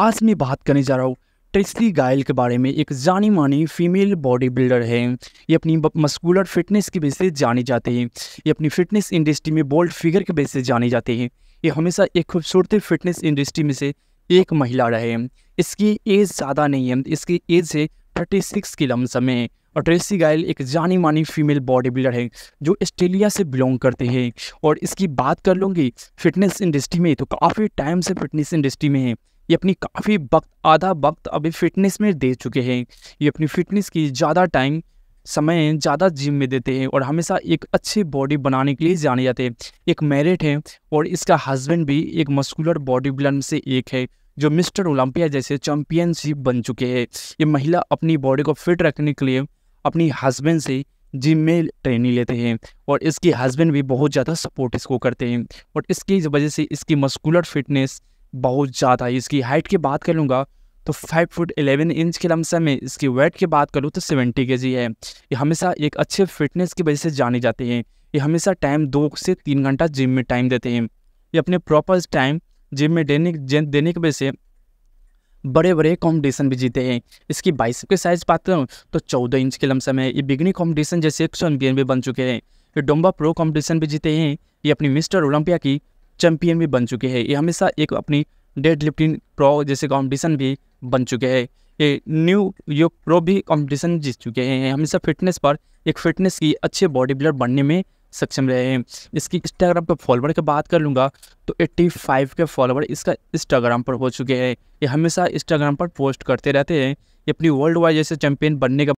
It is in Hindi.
आज मैं बात करने जा रहा हूँ ट्रिस्ली गायल के बारे में एक जानी मानी फीमेल बॉडी बिल्डर है ये अपनी मस्कुलर फिटनेस की वजह से जाने जाते हैं ये अपनी फिटनेस इंडस्ट्री में बोल्ड फिगर के वजह से जाने जाते हैं ये हमेशा एक खूबसूरत फिटनेस इंडस्ट्री में से एक महिला रहे इसकी एज ज़्यादा नहीं है इसकी एज है थर्टी सिक्स की लमसम है और ट्रेसी गायल एक जानी मानी फीमेल बॉडी बिल्डर है जो ऑस्ट्रेलिया से बिलोंग करते हैं और इसकी बात कर लूँगी फिटनेस इंडस्ट्री में तो काफ़ी टाइम से फिटनेस इंडस्ट्री में है ये अपनी काफ़ी वक्त आधा वक्त अभी फिटनेस में दे चुके हैं ये अपनी फिटनेस की ज़्यादा टाइम समय ज़्यादा जिम में देते हैं और हमेशा एक अच्छी बॉडी बनाने के लिए जाने जाते हैं एक मैरिट है और इसका हस्बैंड भी एक मस्कुलर बॉडी बिल्डर से एक है जो मिस्टर ओलंपिया जैसे चैम्पियनशिप बन चुके हैं ये महिला अपनी बॉडी को फिट रखने के लिए अपनी हस्बैंड से जिम में ट्रेनिंग लेते हैं और इसके हस्बैंड भी बहुत ज़्यादा सपोर्ट इसको करते हैं और इसकी वजह से इसकी मस्कुलर फिटनेस बहुत ज़्यादा इसकी हाइट की बात कर लूँगा तो फाइव फुट एलेवन इंच के लमसम में इसकी वेट की बात करूँ तो सेवेंटी के है ये हमेशा एक अच्छे फिटनेस की वजह से जाने जाते हैं ये हमेशा टाइम दो से तीन घंटा जिम में टाइम देते हैं ये अपने प्रॉपर टाइम जिम में देने देने की वजह से बड़े बड़े कॉम्पिटिशन भी जीते हैं इसकी बाइसअप के साइज बात करूँ तो चौदह इंच के लमसम है ये बिगनी कॉम्पिटिशन जैसे एक सौ भी बन चुके हैं ये डोम्बा प्रो कॉम्पिटिशन भी जीते हैं ये अपनी मिस्टर ओलंपिया की चैंपियन भी बन चुके हैं ये हमेशा एक अपनी डेड लिफ्टिंग प्रो जैसे कॉम्पिटिशन भी बन चुके हैं ये न्यू योग प्रो भी कॉम्पिटिशन जीत चुके हैं हमेशा फिटनेस पर एक फिटनेस की अच्छे बॉडी बिल्डर बनने में सक्षम रहे हैं इसकी इंस्टाग्राम पर फॉलोवर की बात कर लूँगा तो 85 के फॉलोवर इसका इंस्टाग्राम पर हो चुके हैं ये हमेशा इंस्टाग्राम पर पोस्ट करते रहते हैं ये अपनी वर्ल्ड वाइड जैसे चैंपियन बनने का